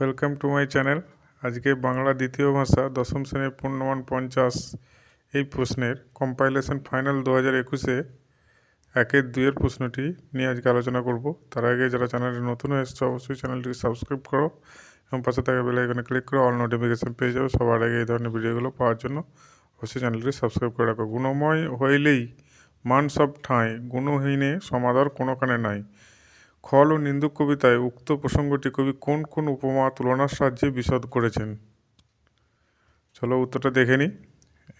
welcome to my channel আজকে বাংলা দ্বিতীয় ভাষা দশম শ্রেণীর পূর্ণমান পঞ্চাশ এই প্রশ্নের কম্পাইলেশন ফাইনাল দু হাজার একুশে একের দুইয়ের প্রশ্নটি নিয়ে আজকে আলোচনা করব তার আগে যারা চ্যানেলে নতুন এসেছে অবশ্যই চ্যানেলটিকে সাবস্ক্রাইব করো এবং পাশে থাকা বেল এখানে ক্লিক করো অল নোটিফিকেশান পেয়ে যাবে সবার আগে এই ধরনের ভিডিওগুলো পাওয়ার জন্য অবশ্যই চ্যানেলটি সাবস্ক্রাইব করে রাখো গুণময় হইলেই মান সব ঠাঁই গুণহীনে সমাদর কোনো কানে নাই খল ও নিন্দুক কবিতায় উক্ত প্রসঙ্গটি কবি কোন কোন উপমা তুলনার সাহায্যে বিশদ করেছেন চলো উত্তরটা দেখে নিই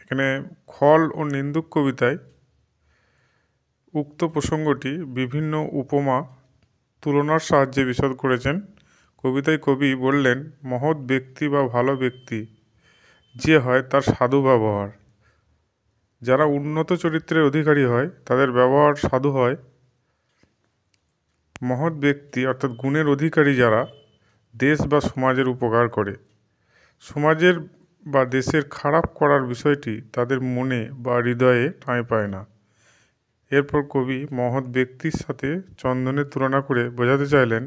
এখানে খল ও নিন্দুক কবিতায় উক্ত প্রসঙ্গটি বিভিন্ন উপমা তুলনার সাহায্যে বিশদ করেছেন কবিতায় কবি বললেন মহৎ ব্যক্তি বা ভালো ব্যক্তি যে হয় তার সাধু ব্যবহার যারা উন্নত চরিত্রের অধিকারী হয় তাদের ব্যবহার সাধু হয় মহৎ ব্যক্তি অর্থাৎ গুণের অধিকারী যারা দেশ বা সমাজের উপকার করে সমাজের বা দেশের খারাপ করার বিষয়টি তাদের মনে বা হৃদয়ে ঠাঁই পায় না এরপর কবি মহৎ ব্যক্তির সাথে চন্দনের তুলনা করে বোঝাতে চাইলেন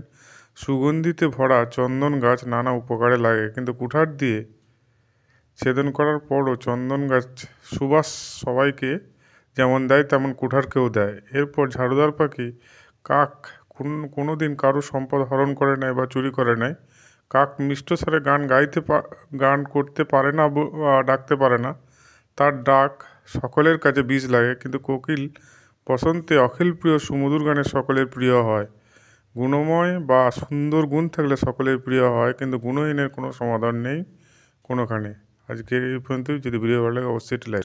সুগন্ধিতে ভরা চন্দন গাছ নানা উপকারে লাগে কিন্তু কুঠার দিয়ে ছেদন করার পরও চন্দন গাছ সুবাস সবাইকে যেমন দেয় তেমন কুঠারকেও দেয় এরপর ঝাড়ুদার পাখি কাক কোন কোনো দিন কারো সম্পদ হরণ করে নাই বা চুরি করে নাই কাক মিষ্ট স্বরে গান গাইতে গান করতে পারে না ডাকতে পারে না তার ডাক সকলের কাছে বীজ লাগে কিন্তু কোকিল বসন্তে অখিল প্রিয় সুমধুর গানে সকলের প্রিয় হয় গুণময় বা সুন্দর গুণ থাকলে সকলের প্রিয় হয় কিন্তু গুণহীনের কোনো সমাধান নেই কোনোখানে আজকে এই পর্যন্তই যদি ভিডিও ভালো লাগে অবশ্যই লাগে